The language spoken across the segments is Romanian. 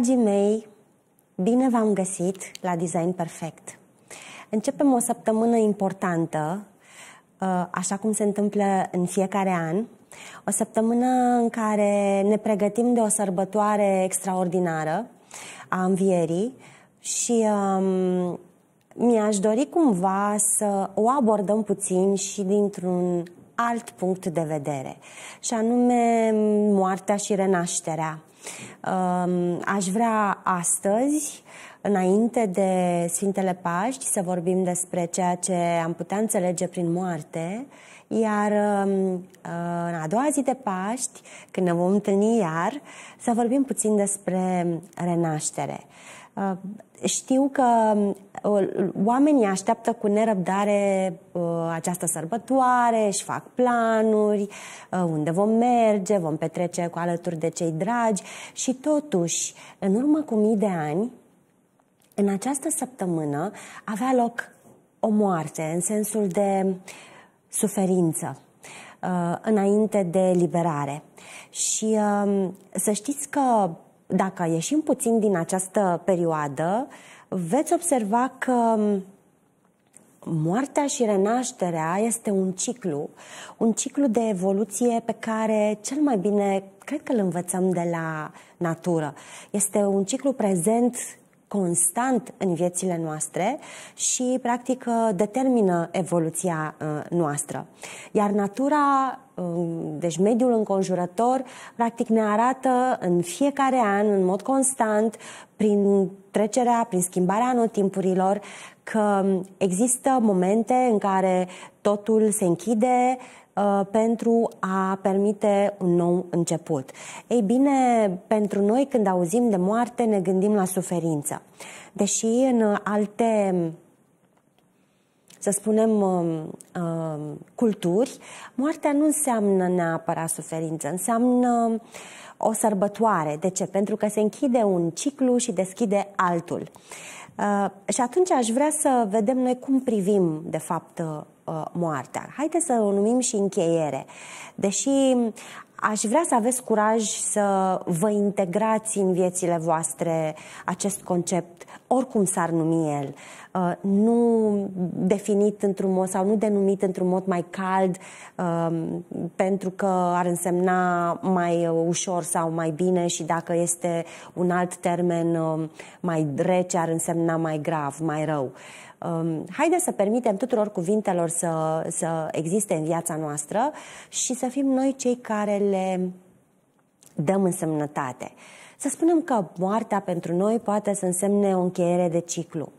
Dragii mei, bine v-am găsit la Design Perfect. Începem o săptămână importantă, uh, așa cum se întâmplă în fiecare an, o săptămână în care ne pregătim de o sărbătoare extraordinară a învierii și um, mi-aș dori cumva să o abordăm puțin și dintr-un alt punct de vedere, și anume moartea și renașterea. Um, aș vrea astăzi, înainte de Sfintele Paști, să vorbim despre ceea ce am putea înțelege prin moarte iar um, uh, în a doua zi de Paști, când ne vom întâlni iar, să vorbim puțin despre renaștere. Uh, știu că um, oamenii așteaptă cu nerăbdare uh, această sărbătoare, își fac planuri, unde vom merge, vom petrece cu alături de cei dragi și totuși, în urmă cu mii de ani, în această săptămână avea loc o moarte, în sensul de uh, suferință uh, înainte de liberare. Și um, să știți că dacă ieșim puțin din această perioadă, veți observa că um, moartea și renașterea este un ciclu, un ciclu de evoluție pe care cel mai bine cred că îl învățăm de la natură. Este un ciclu prezent constant în viețile noastre și, practic, uh, determină evoluția uh, noastră. Iar natura, um, deci mediul înconjurător, practic ne arată în fiecare an, în mod constant, prin trecerea, prin schimbarea anotimpurilor, că există momente în care totul se închide, Uh, pentru a permite un nou început. Ei bine, pentru noi când auzim de moarte ne gândim la suferință. Deși în alte să spunem, um, um, culturi, moartea nu înseamnă neapărat suferință, înseamnă o sărbătoare. De ce? Pentru că se închide un ciclu și deschide altul. Uh, și atunci aș vrea să vedem noi cum privim, de fapt, uh, Uh, moartea. Haideți să o numim și încheiere. Deși aș vrea să aveți curaj să vă integrați în viețile voastre acest concept, oricum s-ar numi el, uh, nu definit într-un mod sau nu denumit într-un mod mai cald, um, pentru că ar însemna mai ușor sau mai bine și dacă este un alt termen um, mai rece, ar însemna mai grav, mai rău um, haide să permitem tuturor cuvintelor să, să existe în viața noastră și să fim noi cei care le dăm însemnătate. Să spunem că moartea pentru noi poate să însemne o încheiere de ciclu,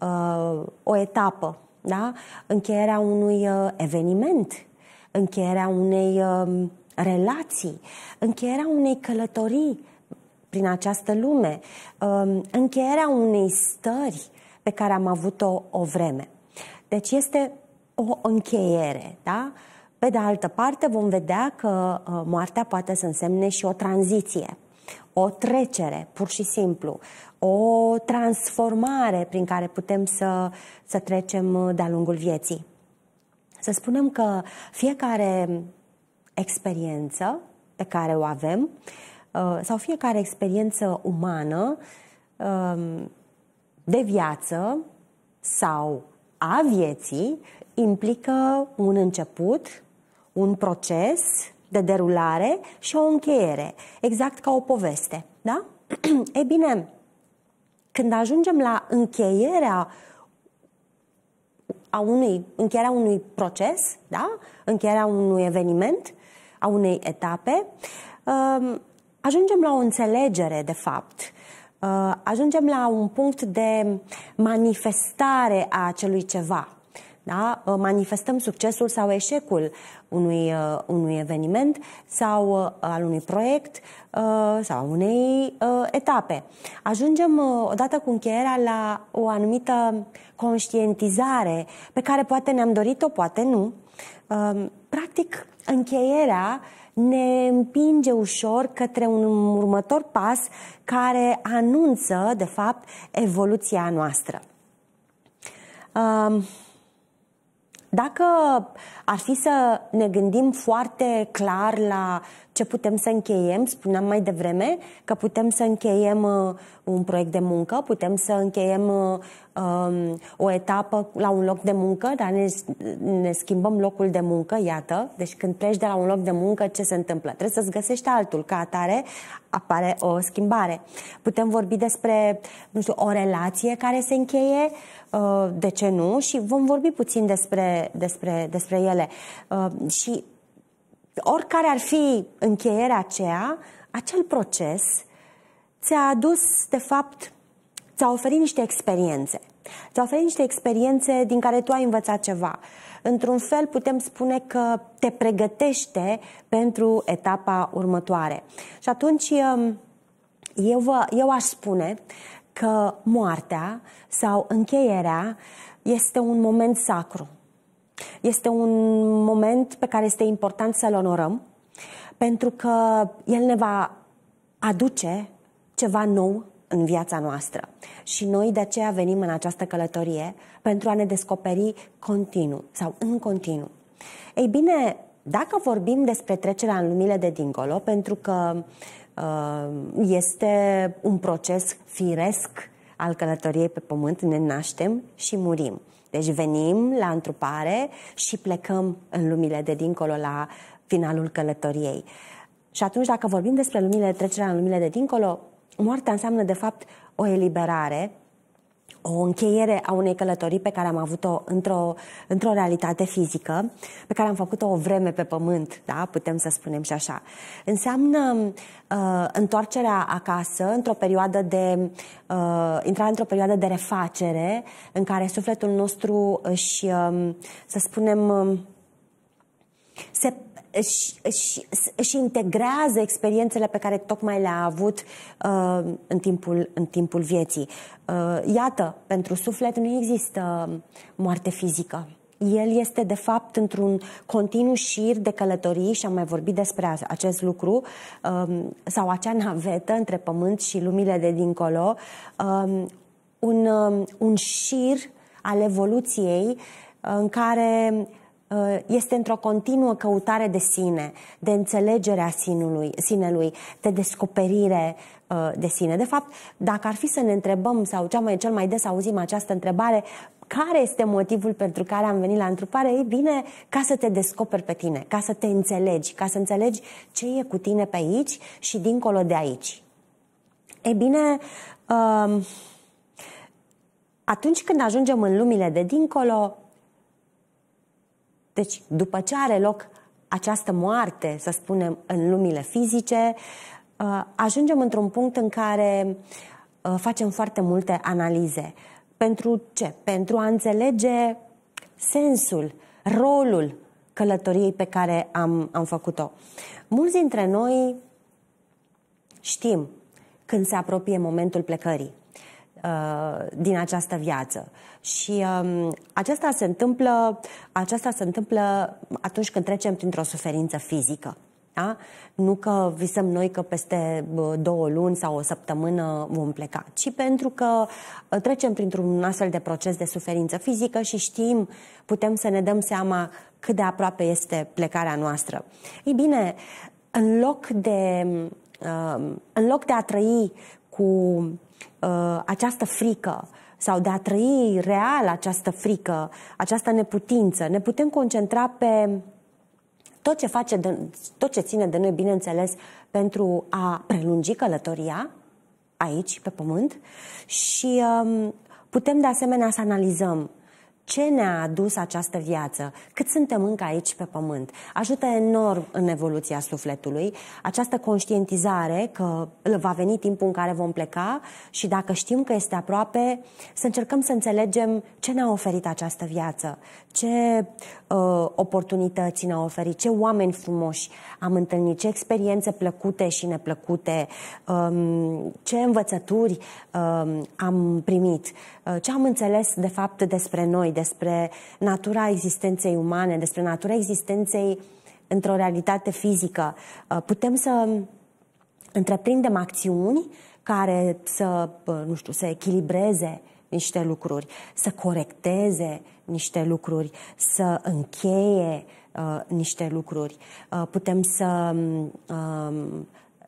uh, o etapă, da? încheierea unui uh, eveniment, încheierea unei uh, relații, încheierea unei călătorii prin această lume, um, încheierea unei stări, pe care am avut-o o vreme. Deci este o încheiere, da? Pe de altă parte, vom vedea că uh, moartea poate să însemne și o tranziție, o trecere, pur și simplu, o transformare prin care putem să, să trecem uh, de-a lungul vieții. Să spunem că fiecare experiență pe care o avem uh, sau fiecare experiență umană um, de viață sau a vieții implică un început, un proces de derulare și o încheiere, exact ca o poveste. Da? e bine, când ajungem la încheierea a unui, încheierea unui proces, da? încheierea unui eveniment, a unei etape, um, ajungem la o înțelegere, de fapt, Uh, ajungem la un punct de manifestare a acelui ceva. Da? Uh, manifestăm succesul sau eșecul unui, uh, unui eveniment sau al unui proiect sau unei etape. Ajungem odată cu încheierea la o anumită conștientizare pe care poate ne-am dorit-o, poate nu practic, încheierea ne împinge ușor către un următor pas care anunță, de fapt, evoluția noastră. Uh, dacă ar fi să ne gândim foarte clar la ce putem să încheiem, spuneam mai devreme că putem să încheiem uh, un proiect de muncă, putem să încheiem uh, um, o etapă la un loc de muncă, dar ne, ne schimbăm locul de muncă, iată. Deci când pleci de la un loc de muncă, ce se întâmplă? Trebuie să-ți găsești altul. Ca atare apare o schimbare. Putem vorbi despre, nu știu, o relație care se încheie, Uh, de ce nu, și vom vorbi puțin despre, despre, despre ele. Uh, și oricare ar fi încheierea aceea, acel proces ți-a adus, de fapt, ți-a oferit niște experiențe. Ți-a oferit niște experiențe din care tu ai învățat ceva. Într-un fel putem spune că te pregătește pentru etapa următoare. Și atunci um, eu, vă, eu aș spune că moartea sau încheierea este un moment sacru. Este un moment pe care este important să-l onorăm, pentru că el ne va aduce ceva nou în viața noastră. Și noi de aceea venim în această călătorie pentru a ne descoperi continuu sau în continuu. Ei bine, dacă vorbim despre trecerea în lumile de dincolo, pentru că Uh, este un proces firesc al călătoriei pe pământ, ne naștem și murim. Deci venim la întrupare și plecăm în lumile de dincolo la finalul călătoriei. Și atunci, dacă vorbim despre lumile, trecerea în lumile de dincolo, moartea înseamnă, de fapt, o eliberare o încheiere a unei călătorii pe care am avut-o într-o, într-o realitate fizică, pe care am făcut-o o vreme pe pământ, da? putem să spunem și așa. Înseamnă uh, întoarcerea acasă într-o perioadă de uh, intrarea într-o perioadă de refacere în care sufletul nostru își, uh, să spunem, uh, se își, își, își integrează experiențele pe care tocmai le-a avut uh, în, timpul, în timpul vieții. Uh, iată, pentru suflet nu există moarte fizică. El este, de fapt, într-un continuu șir de călătorii și am mai vorbit despre acest lucru, um, sau acea navetă între pământ și lumile de dincolo, um, un, um, un șir al evoluției uh, în care Uh, este într-o continuă căutare de sine, de înțelegere a sinului, sinelui, de descoperire uh, de sine. De fapt, dacă ar fi să ne întrebăm, sau cea mai, cel mai des auzim această întrebare, care este motivul pentru care am venit la întrupare? Ei bine, ca să te descoperi pe tine, ca să te înțelegi, ca să înțelegi ce e cu tine pe aici și dincolo de aici. Ei bine, uh, atunci când ajungem în lumile de dincolo, deci, după ce are loc această moarte, să spunem, în lumile fizice, uh, ajungem într-un punct în care uh, facem foarte multe analize. Pentru ce? Pentru a înțelege sensul, rolul călătoriei pe care am, am făcut-o. Mulți dintre noi știm când se apropie momentul plecării uh, din această viață. Și um, aceasta, se întâmplă, aceasta se întâmplă atunci când trecem printr-o suferință fizică. Da? Nu că visăm noi că peste două luni sau o săptămână vom pleca, ci pentru că uh, trecem printr-un astfel de proces de suferință fizică și știm, putem să ne dăm seama cât de aproape este plecarea noastră. Ei bine, în loc de, um, în loc de a trăi cu Uh, această frică sau de a trăi real această frică, această neputință. Ne putem concentra pe tot ce, face de, tot ce ține de noi, bineînțeles, pentru a prelungi călătoria aici, pe pământ, și um, putem de asemenea să analizăm ce ne-a adus această viață, cât suntem încă aici pe pământ. Ajută enorm în evoluția sufletului această conștientizare că va veni timpul în care vom pleca și dacă știm că este aproape, să încercăm să înțelegem ce ne-a oferit această viață, ce uh, oportunități ne-a oferit, ce oameni frumoși am întâlnit, ce experiențe plăcute și neplăcute, um, ce învățături um, am primit, uh, ce am înțeles de fapt despre noi, despre natura existenței umane, despre natura existenței într-o realitate fizică. Uh, putem să întreprindem acțiuni care să, uh, nu știu, să echilibreze niște lucruri, să corecteze niște lucruri, să încheie uh, niște lucruri. Uh, putem să uh,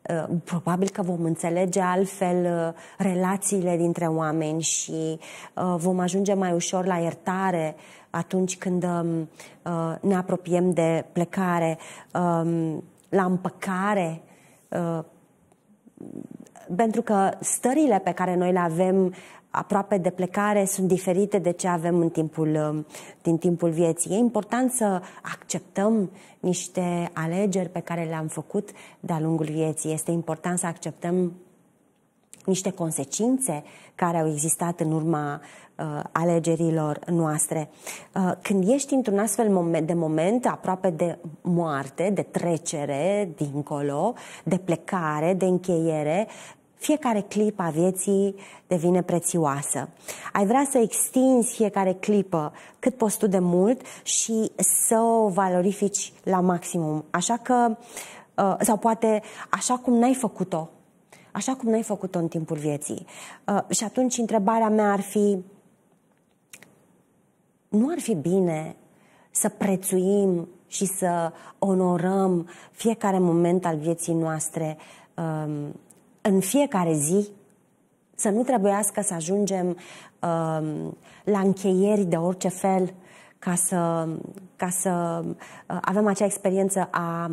Uh, probabil că vom înțelege altfel uh, relațiile dintre oameni și uh, vom ajunge mai ușor la iertare atunci când um, ne apropiem de plecare, um, la împăcare, pentru că stările pe care noi le avem aproape de plecare sunt diferite de ce avem în timpul, um, din timpul vieții. E important să acceptăm niște alegeri pe care le-am făcut de-a lungul vieții. Este important să acceptăm niște consecințe care au existat în urma uh, alegerilor noastre. Uh, când ești într-un astfel moment, de moment aproape de moarte, de trecere dincolo, de plecare, de încheiere, fiecare clip a vieții devine prețioasă. Ai vrea să extinzi fiecare clipă cât poți tu de mult și să o valorifici la maximum. Așa că, uh, sau poate așa cum n-ai făcut-o, așa cum n-ai făcut-o în timpul vieții. Uh, și atunci întrebarea mea ar fi, nu ar fi bine să prețuim și să onorăm fiecare moment al vieții noastre um, în fiecare zi să nu trebuiască să ajungem uh, la încheieri de orice fel ca să, ca să uh, avem acea experiență a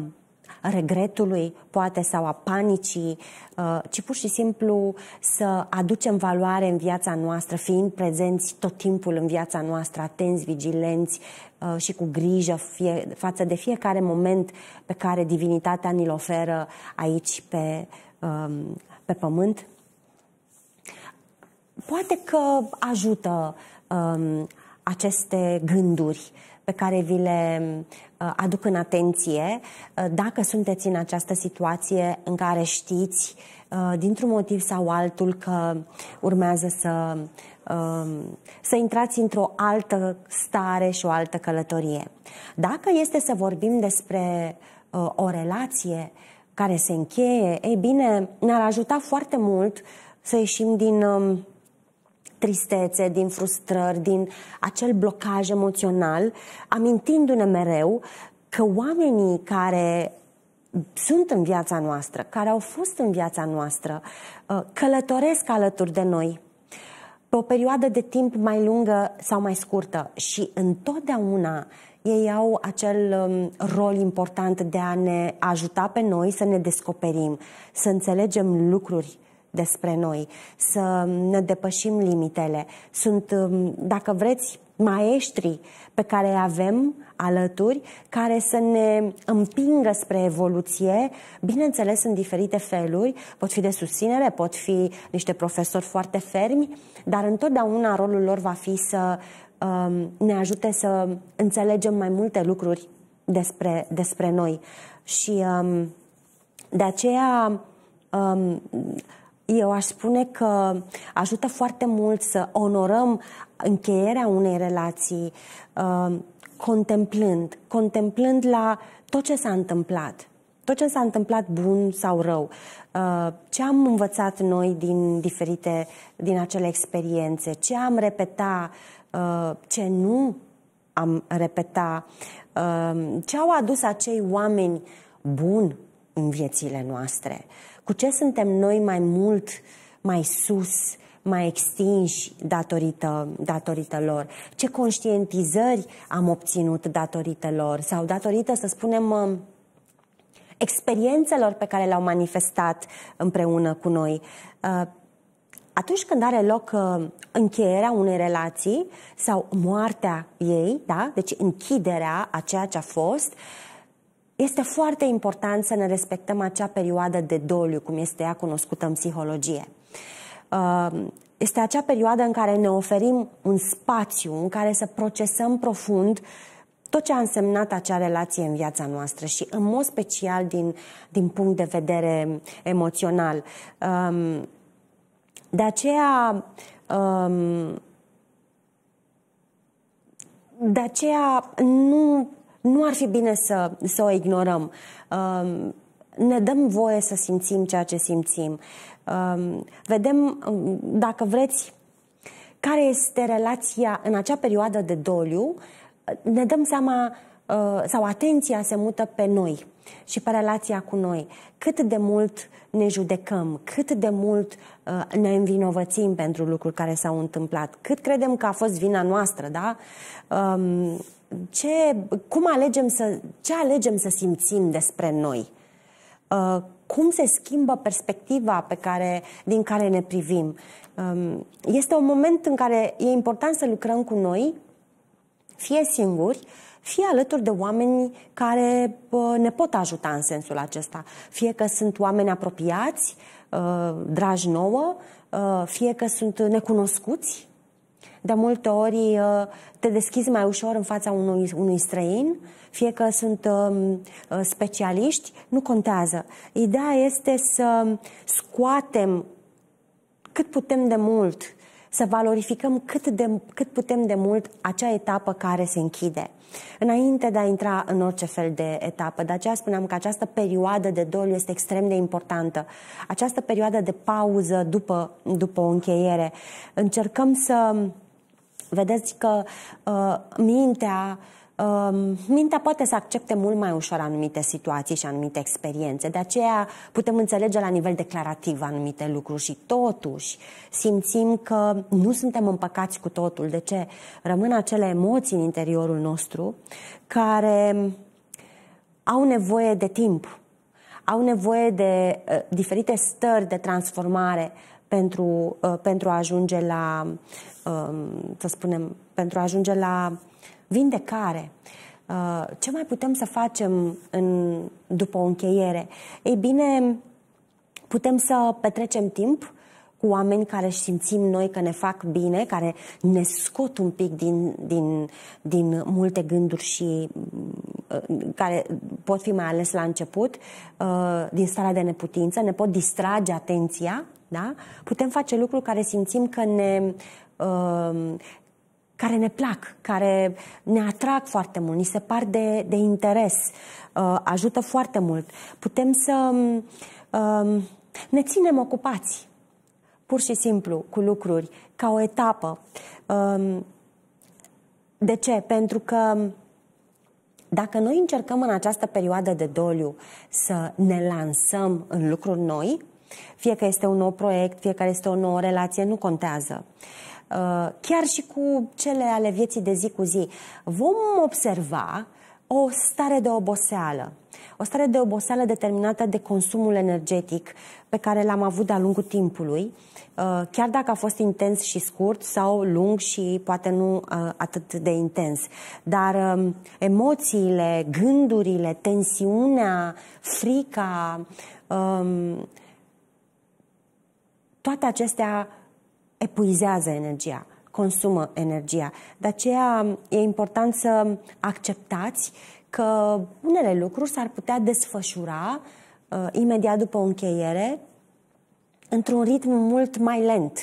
regretului, poate, sau a panicii, uh, ci pur și simplu să aducem valoare în viața noastră, fiind prezenți tot timpul în viața noastră, atenți, vigilenți uh, și cu grijă fie, față de fiecare moment pe care divinitatea ni-l oferă aici pe, Um, pe pământ, poate că ajută um, aceste gânduri pe care vi le uh, aduc în atenție uh, dacă sunteți în această situație în care știți uh, dintr-un motiv sau altul că urmează să, um, să intrați într-o altă stare și o altă călătorie. Dacă este să vorbim despre o relație care se încheie, ei bine, ne-ar ajuta foarte mult să ieșim din um, tristețe, din frustrări, din acel blocaj emoțional, amintindu-ne mereu că oamenii care sunt în viața noastră, care au fost în viața noastră, uh, călătoresc alături de noi pe o perioadă de timp mai lungă sau mai scurtă și întotdeauna ei au acel um, rol important de a ne ajuta pe noi să ne descoperim, să înțelegem lucruri despre noi, să um, ne depășim limitele. Sunt, um, dacă vreți, maestri pe care îi avem alături, care să ne împingă spre evoluție, bineînțeles în diferite feluri, pot fi de susținere, pot fi niște profesori foarte fermi, dar întotdeauna rolul lor va fi să Um, ne ajute să înțelegem mai multe lucruri despre, despre noi. Și um, de aceea um, eu aș spune că ajută foarte mult să onorăm încheierea unei relații contemplând, contemplând la tot ce s-a întâmplat tot ce s-a întâmplat bun sau rău, uh, ce am învățat noi din diferite, din acele experiențe, ce am repeta, uh, ce nu am repeta, uh, ce au adus acei oameni buni în viețile noastre, cu ce suntem noi mai mult, mai sus, mai extinși datorită, datorită lor, ce conștientizări am obținut datorită lor sau datorită, să spunem, experiențelor pe care le-au manifestat împreună cu noi. Uh, atunci când are loc uh, încheierea unei relații sau moartea ei, da? deci închiderea a ceea ce a fost, este foarte important să ne respectăm acea perioadă de doliu, cum este ea cunoscută în psihologie. Uh, este acea perioadă în care ne oferim un spațiu în care să procesăm profund uh, tot ce a însemnat acea relație în viața noastră și în mod special din, din punct de vedere emoțional. Um, de aceea, um, de aceea nu, nu ar fi bine să, să o ignorăm. Um, ne dăm voie să simțim ceea ce simțim. Um, vedem, um, dacă vreți, care este relația în acea perioadă de doliu ne dăm seama uh, sau atenția se mută pe noi și pe relația cu noi. Cât de mult ne judecăm, cât de mult uh, ne învinovățim pentru lucruri care s-au întâmplat, cât credem că a fost vina noastră, da? Um, ce, cum alegem să, ce alegem să simțim despre noi? Uh, cum se schimbă perspectiva pe care, din care ne privim? Um, este un moment în care e important să lucrăm cu noi, fie singuri, fie alături de oameni care ne pot ajuta în sensul acesta. Fie că sunt oameni apropiați, ă, dragi nouă, ă, fie că sunt necunoscuți. De multe ori ă, te deschizi mai ușor în fața unui, unui străin, fie că sunt specialiști, nu contează. Ideea este să scoatem cât putem de mult uh, să valorificăm cât, de, cât putem de mult acea etapă care se închide, înainte de a intra în orice fel de etapă. De aceea spuneam că această perioadă de doliu este extrem de importantă. Această perioadă de pauză după, după o încheiere. Încercăm să... Vedeți că uh, mintea uh, Um, mintea poate să accepte mult mai ușor anumite situații și anumite experiențe. De aceea putem înțelege la nivel declarativ anumite lucruri și totuși simțim că nu suntem împăcați cu totul. De ce? Rămân acele emoții în interiorul nostru care au nevoie de timp, au nevoie de uh, diferite stări de transformare pentru, uh, pentru a ajunge la, uh, să spunem, pentru a ajunge la Vindecare. Uh, ce mai putem să facem în, după o încheiere? Ei bine, putem să petrecem timp cu oameni care simțim noi că ne fac bine, care ne scot un pic din, din, din multe gânduri și uh, care pot fi mai ales la început, uh, din starea de neputință, ne pot distrage atenția, da? putem face lucruri care simțim că ne, care ne plac, care ne atrag foarte mult, ni se par de, de interes, uh, ajută foarte mult. Putem să uh, ne ținem ocupați, pur și simplu, cu lucruri, ca o etapă. Uh, de ce? Pentru că dacă noi încercăm în această perioadă de doliu să ne lansăm în lucruri noi, fie că este un nou proiect, fie că este o nouă relație, nu contează. Uh, Uh, chiar și cu cele ale vieții de zi cu zi, vom observa o stare de oboseală. O stare de oboseală determinată de consumul energetic pe care l-am avut de-a lungul timpului, uh, chiar dacă a fost intens și scurt sau lung și poate nu uh, atât de intens. Dar um, emoțiile, gândurile, tensiunea, frica, um, toate acestea epuizează energia, consumă energia. De aceea e important să acceptați că unele lucruri s-ar putea desfășura uh, imediat după încheiere într-un ritm mult mai lent.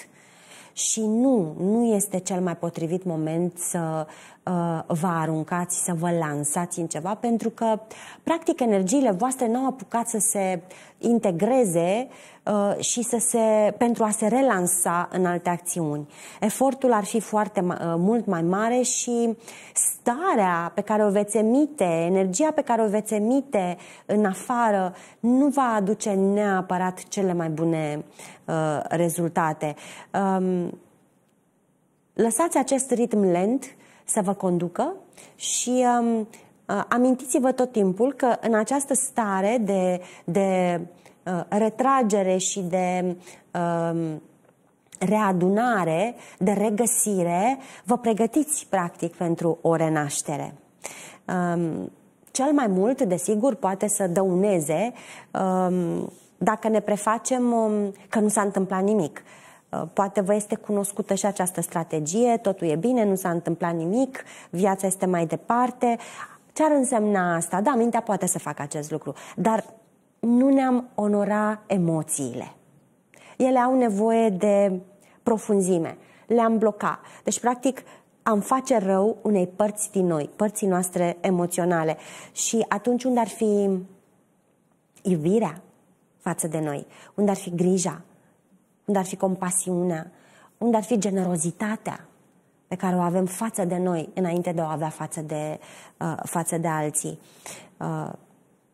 Și nu, nu este cel mai potrivit moment să Uh, vă aruncați, să vă lansați în ceva, pentru că, practic, energiile voastre nu au apucat să se integreze uh, și să se, pentru a se relansa în alte acțiuni. Efortul ar fi foarte uh, mult mai mare și starea pe care o veți emite, energia pe care o veți emite în afară, nu va aduce neapărat cele mai bune rezultate. Um, lăsați acest ritm lent să vă conducă și um, amintiți-vă tot timpul că în această stare de, de uh, retragere și de um, readunare, de regăsire, vă pregătiți practic pentru o renaștere. Um, cel mai mult, desigur, poate să dăuneze um, dacă ne prefacem um, că nu s-a întâmplat nimic. Uh, poate vă este cunoscută și această strategie, totul e bine, nu s-a întâmplat nimic, viața este mai departe. Ce ar însemna asta? Da, mintea poate să facă acest lucru, dar nu ne-am onora emoțiile. Ele au nevoie de profunzime, le-am bloca. Deci, practic, am face rău unei părți din noi, părții noastre emoționale. Și atunci unde ar fi iubirea față de noi, unde ar fi grija, unde ar fi compasiunea, unde ar fi generozitatea pe care o avem față de noi înainte de a o avea față de, uh, față de alții. Uh,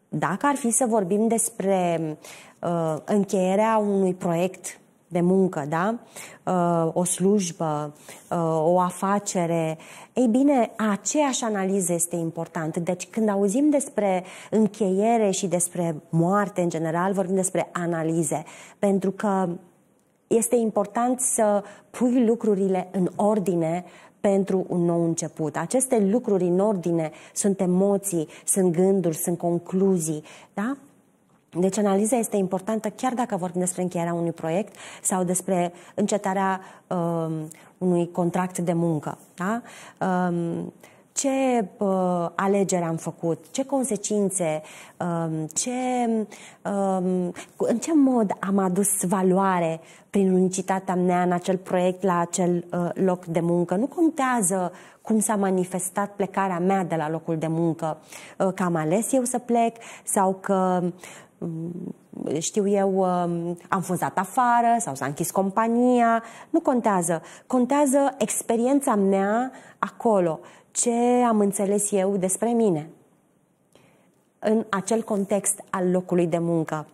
dacă ar fi să vorbim despre uh, încheierea unui proiect de muncă, da? Uh, o slujbă, uh, o afacere. Ei bine, aceeași analiză este importantă. Deci când auzim despre încheiere și despre moarte în general, vorbim despre analize. Pentru că este important să pui lucrurile în ordine pentru un nou început. Aceste lucruri în ordine sunt emoții, sunt gânduri, sunt concluzii, da? Deci analiza este importantă chiar dacă vorbim despre încheierea unui proiect sau despre încetarea um, unui contract de muncă. Da? Um, ce uh, alegeri am făcut, ce consecințe, uh, ce, uh, în ce mod am adus valoare prin unicitatea mea în acel proiect, la acel uh, loc de muncă. Nu contează cum s-a manifestat plecarea mea de la locul de muncă, uh, că am ales eu să plec sau că Uh, știu eu, um, am funzat afară sau s-a închis compania, nu contează. Contează experiența mea acolo, ce am înțeles eu despre mine în acel context al locului de muncă,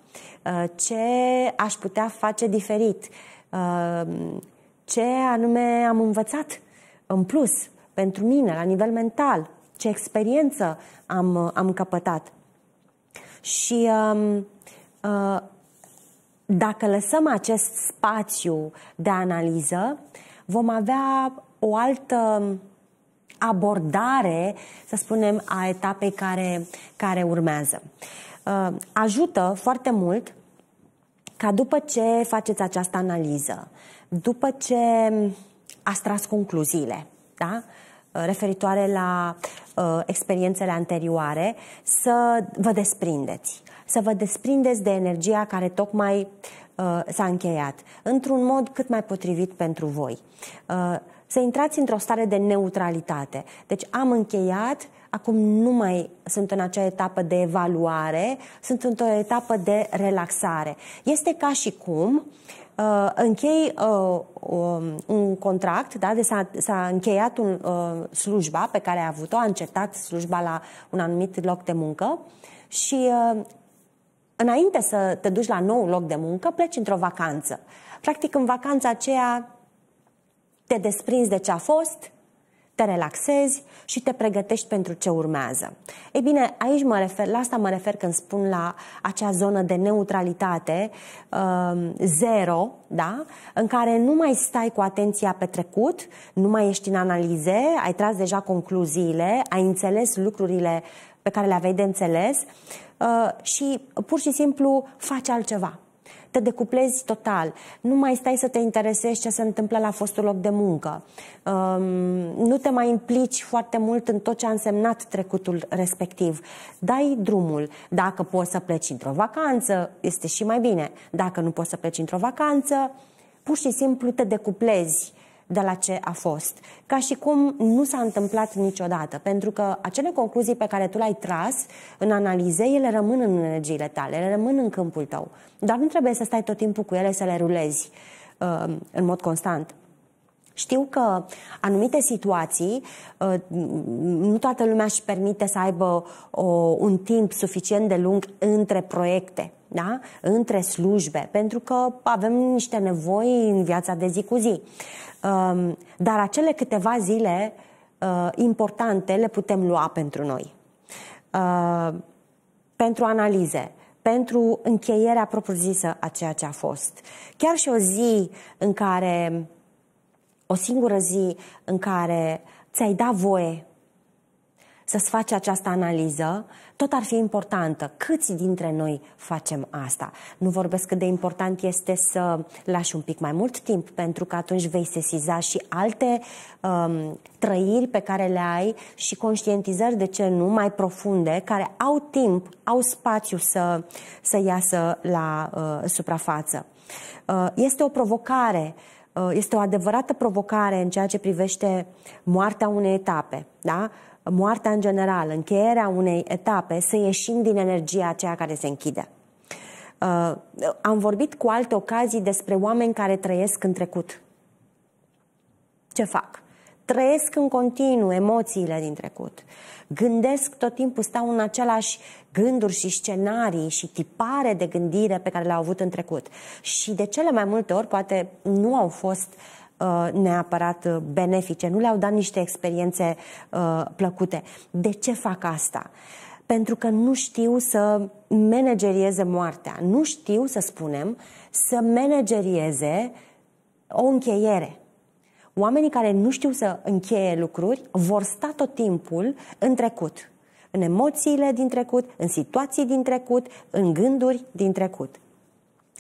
uh, ce aș putea face diferit, uh, ce anume am învățat în plus pentru mine, la nivel mental, ce experiență am, uh, am căpătat. Și um, Uh, dacă lăsăm acest spațiu de analiză, vom avea o altă abordare, să spunem, a etapei care, care urmează. Uh, ajută foarte mult ca după ce faceți această analiză, după ce ați tras concluziile, da? Uh, referitoare la uh, experiențele anterioare, să vă desprindeți să vă desprindeți de energia care tocmai uh, s-a încheiat, într-un mod cât mai potrivit pentru voi. Uh, să intrați într-o stare de neutralitate. Deci am încheiat, acum nu mai sunt în acea etapă de evaluare, sunt într-o etapă de relaxare. Este ca și cum uh, închei uh, um, un contract, da? de s-a, s-a încheiat un, uh, slujba pe care a avut-o, a încetat slujba la un anumit loc de muncă și uh, înainte să te duci la nou loc de muncă, pleci într-o vacanță. Practic, în vacanța aceea te desprinzi de ce a fost, te relaxezi și te pregătești pentru ce urmează. Ei bine, aici mă refer, la asta mă refer când spun la acea zonă de neutralitate uh, zero, da? în care nu mai stai cu atenția pe trecut, nu mai ești în analize, ai tras deja concluziile, ai înțeles lucrurile pe care le aveai de înțeles uh, și pur și simplu faci altceva te decuplezi total. Nu mai stai să te interesezi ce se întâmplă la fostul loc de muncă. Um, nu te mai implici foarte mult în tot ce a însemnat trecutul respectiv. Dai drumul. Dacă poți să pleci într-o vacanță, este și mai bine. Dacă nu poți să pleci într-o vacanță, pur și simplu te decuplezi de la ce a fost. Ca și cum nu s-a întâmplat niciodată, pentru că acele concluzii pe care tu le-ai tras în analize, ele rămân în energiile tale, ele rămân în câmpul tău. Dar nu trebuie să stai tot timpul cu ele să le rulezi uh, în mod constant. Știu că anumite situații, uh, nu toată lumea își permite să aibă uh, un timp suficient de lung între proiecte da? între slujbe, pentru că avem niște nevoi în viața de zi cu zi. Um, dar acele câteva zile uh, importante le putem lua pentru noi. Uh, pentru analize, pentru încheierea propriu-zisă a ceea ce a fost. Chiar și o zi în care, o singură zi în care ți-ai dat voie să-ți faci această analiză, tot ar fi importantă. Câți dintre noi facem asta? Nu vorbesc cât de important este să lași un pic mai mult timp, pentru că atunci vei sesiza și alte um, trăiri pe care le ai și conștientizări, de ce nu, mai profunde, care au timp, au spațiu să, să iasă la uh, suprafață. Uh, este o provocare uh, este o adevărată provocare în ceea ce privește moartea unei etape. Da? moartea în general, încheierea unei etape, să ieșim din energia aceea care se închide. Uh, am vorbit cu alte ocazii despre oameni care trăiesc în trecut. Ce fac? Trăiesc în continuu emoțiile din trecut. Gândesc tot timpul, stau în același gânduri și scenarii și tipare de gândire pe care le-au avut în trecut. Și de cele mai multe ori, poate nu au fost uh, Uh, neapărat uh, benefice, nu le-au dat niște experiențe uh, plăcute. De ce fac asta? Pentru că nu știu să managerieze moartea, nu știu, să spunem, să managerieze o încheiere. Oamenii care nu știu să încheie lucruri vor sta tot timpul în trecut în emoțiile din trecut, în situații din trecut, în gânduri din trecut.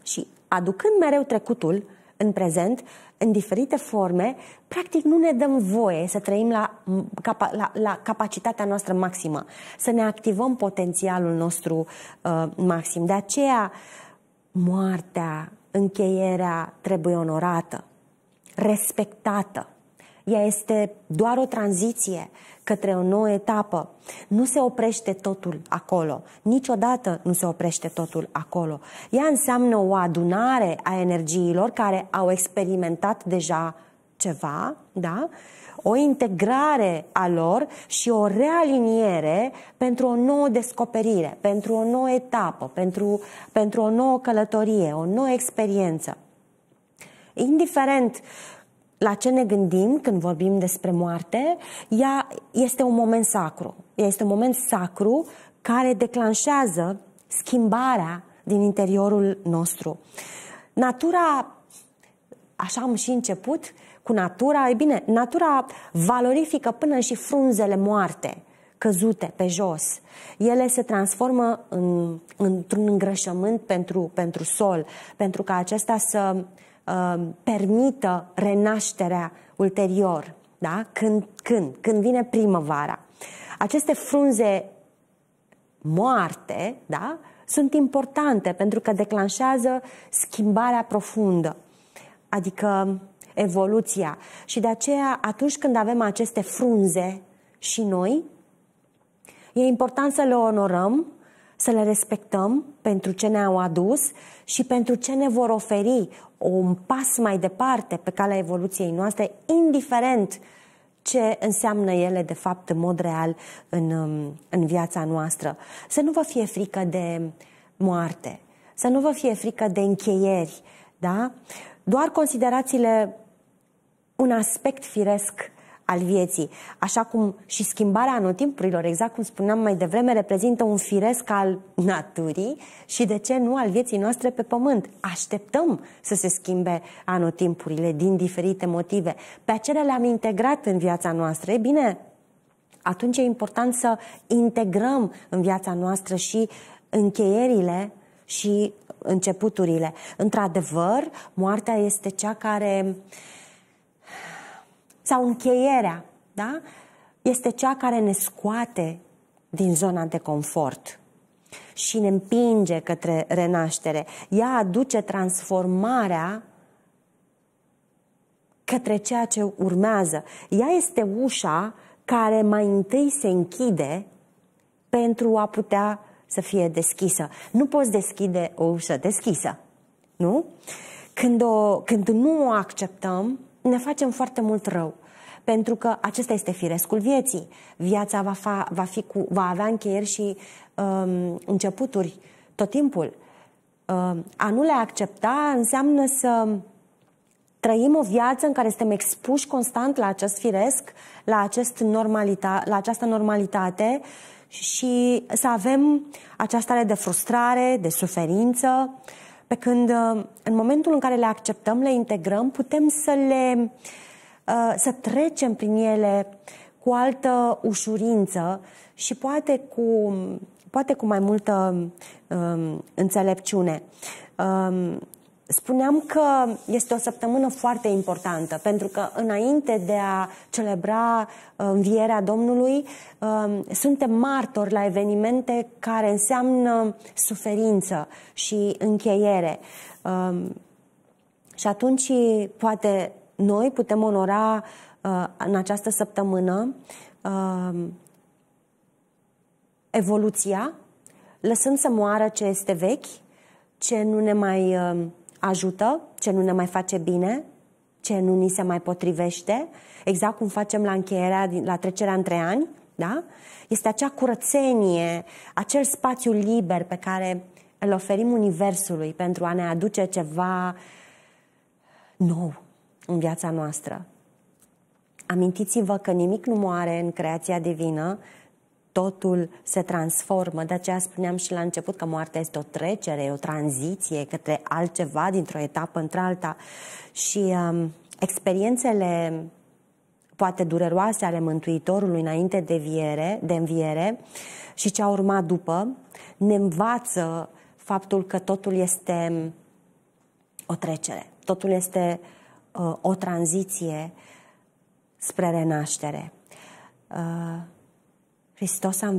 Și aducând mereu trecutul în prezent, în diferite forme, practic nu ne dăm voie să trăim la, capa, la, la capacitatea noastră maximă, să ne activăm potențialul nostru uh, maxim. De aceea, moartea, încheierea trebuie onorată, respectată. Ea este doar o tranziție către o nouă etapă. Nu se oprește totul acolo. Niciodată nu se oprește totul acolo. Ea înseamnă o adunare a energiilor care au experimentat deja ceva, da? o integrare a lor și o realiniere pentru o nouă descoperire, pentru o nouă etapă, pentru, pentru o nouă călătorie, o nouă experiență. Indiferent la ce ne gândim când vorbim despre moarte, ea este un moment sacru. Ea este un moment sacru care declanșează schimbarea din interiorul nostru. Natura, așa am și început cu natura, e bine, natura valorifică până și frunzele moarte căzute pe jos. Ele se transformă în, într-un îngrășământ pentru, pentru sol, pentru ca acesta să Um, permită renașterea ulterior, da? când, când, când vine primăvara. Aceste frunze moarte da? sunt importante pentru că declanșează schimbarea profundă, adică evoluția. Și de aceea, atunci când avem aceste frunze și noi, e important să le onorăm, să le respectăm pentru ce ne-au adus și pentru ce ne vor oferi un pas mai departe pe calea evoluției noastre, indiferent ce înseamnă ele, de fapt, în mod real în, um, în viața noastră. Să nu vă fie frică de moarte, să nu vă fie frică de încheieri, da? Doar considerați-le un aspect firesc al vieții, așa cum și schimbarea anotimpurilor, exact cum spuneam mai devreme, reprezintă un firesc al naturii și, de ce nu, al vieții noastre pe pământ. Așteptăm să se schimbe anotimpurile din diferite motive. Pe acele le-am integrat în viața noastră. E bine, atunci e important să integrăm în viața noastră și încheierile și începuturile. Într-adevăr, moartea este cea care uh, sau încheierea, da? este cea care ne scoate din zona de confort și ne împinge către renaștere. Ea aduce transformarea către ceea ce urmează. Ea este ușa care mai întâi se închide pentru a putea să fie deschisă. Nu poți deschide o ușă deschisă, nu? Când, o, când nu o acceptăm, ne facem foarte mult rău. Pentru că acesta este firescul vieții. Viața va, fa, va, fi cu, va avea încheieri și um, începuturi tot timpul. Um, a nu le accepta înseamnă să trăim o viață în care suntem expuși constant la acest firesc, la, acest normalita, la această normalitate și să avem această stare de frustrare, de suferință, pe când, uh, în momentul în care le acceptăm, le integrăm, putem să le uh, să trecem prin ele cu altă ușurință și poate cu, poate cu mai multă um, înțelepciune. Um, Spuneam că este o săptămână foarte importantă, pentru că înainte de a celebra uh, învierea Domnului, um, suntem martori la evenimente care înseamnă suferință și încheiere. Um, și atunci, poate, noi putem onora uh, în această săptămână um, evoluția, lăsând să moară ce este vechi, ce nu ne mai ajută, ce nu ne mai face bine, ce nu ni se mai potrivește, exact cum facem la încheierea, la trecerea între ani, da? Este acea curățenie, acel spațiu liber pe care îl oferim Universului pentru a ne aduce ceva nou în viața noastră. Amintiți-vă că nimic nu moare în creația divină, totul se transformă. De aceea spuneam și la început că moartea este o trecere, o tranziție către altceva, dintr-o etapă într-alta. Și um, experiențele poate dureroase ale Mântuitorului înainte de, viere, de înviere și ce a urmat după, ne învață faptul că totul este um, o trecere, totul este uh, o tranziție spre renaștere. Uh, Hristos a